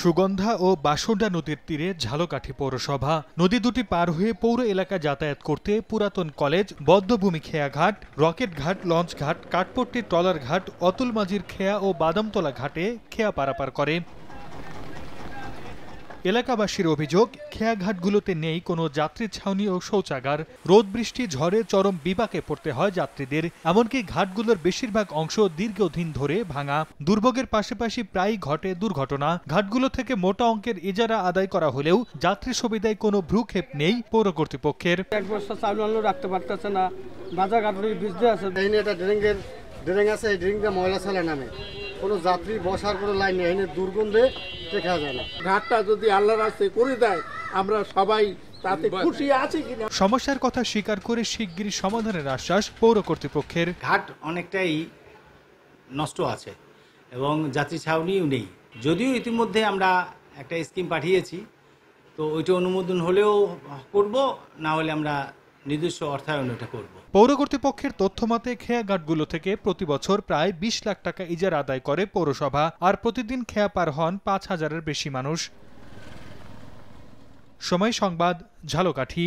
সুগন্ধা ও বাসন্ডা নদীর তীরে ঝালকাঠি পৌরসভা নদী দুটি পার হয়ে পৌর এলাকা যাতায়াত করতে পুরাতন কলেজ বদ্ধভূমি খেয়াঘাট রকেট ঘাট লঞ্চ ঘাট কাঠপট্টি ট্রলার ঘাট অতুল মাঝির খেয়া ও বাদামতলা ঘাটে খেয়া পারাপার করে এলাকাবাসীর অভিযোগ খেয়াঘাটগুলোতে নেই কোনো যাত্রী ছাউনি ও শৌচাগার রোদ বৃষ্টি ঝড়ে চরম বিপাকে পড়তে হয় যাত্রীদের এমনকি ঘাটগুলোর বেশিরভাগ অংশ দীর্ঘদিন ধরে ভাঙা দুর্ভোগের পাশাপাশি প্রায়ই ঘটে দুর্ঘটনা ঘাটগুলো থেকে মোটা অঙ্কের ইজারা আদায় করা হলেও যাত্রী সুবিধায় কোনো ভ্রুক্ষেপ নেই পৌর কর্তৃপক্ষের রাখতে পারতেছে না বাজার আছে আছে এই ময়লা ছালা নামে কোনো যাত্রী বসার কোনো লাইন নেই এখানে দুর্গন্ধে দেখা যায় না ঘাটটা যদি আল্লাহ রাস্তায় করে দেয় আমরা সবাই তাতে আছি সমস্যার কথা স্বীকার করে শিগগিরই সমাধানের আশ্বাস পৌর কর্তৃপক্ষের ঘাট অনেকটাই নষ্ট আছে এবং যাত্রী ছাউনিও নেই যদিও ইতিমধ্যে আমরা একটা স্কিম পাঠিয়েছি তো ওইটা অনুমোদন হলেও করব না হলে আমরা নিজস্ব অর্থায়ন এটা করব পৌর কর্তৃপক্ষের মতে খেয়াঘাটগুলো থেকে প্রতি বছর প্রায় বিশ লাখ টাকা ইজার আদায় করে পৌরসভা আর প্রতিদিন খেয়া পার হন পাঁচ হাজারের বেশি মানুষ সময় সংবাদ ঝালকাঠি